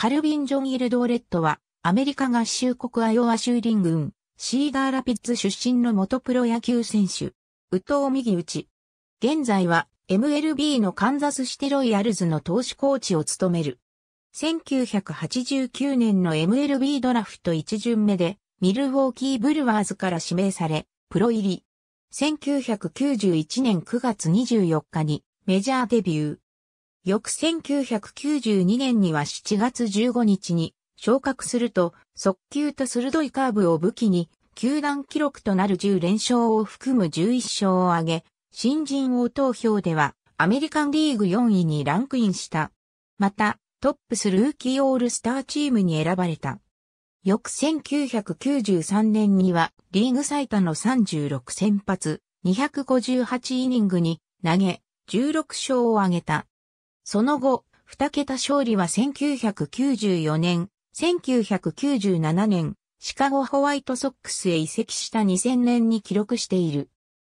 カルビン・ジョン・イルドーレットは、アメリカ合衆国アイオワ州林郡、シーガーラピッツ出身の元プロ野球選手、ウト藤右打ち。現在は、MLB のカンザスシテロイヤルズの投手コーチを務める。1989年の MLB ドラフト1巡目で、ミルウォーキー・ブルワーズから指名され、プロ入り。1991年9月24日にメジャーデビュー。翌1992年には7月15日に昇格すると、速球と鋭いカーブを武器に、球団記録となる10連勝を含む11勝を挙げ、新人王投票ではアメリカンリーグ4位にランクインした。また、トップスルーキーオールスターチームに選ばれた。翌1993年にはリーグ最多の36先発、258イニングに投げ、16勝を挙げた。その後、二桁勝利は1994年、1997年、シカゴホワイトソックスへ移籍した2000年に記録している。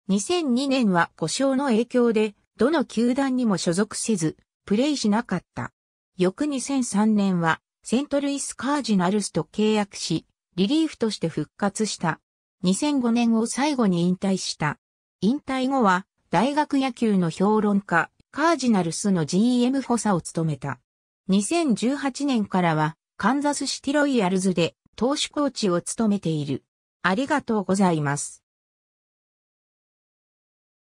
2002年は故障の影響で、どの球団にも所属せず、プレイしなかった。翌2003年は、セントルイスカージナルスと契約し、リリーフとして復活した。2005年を最後に引退した。引退後は、大学野球の評論家、カージナルスの GM 補佐を務めた。2018年からは、カンザスシティロイヤルズで投手コーチを務めている。ありがとうございます。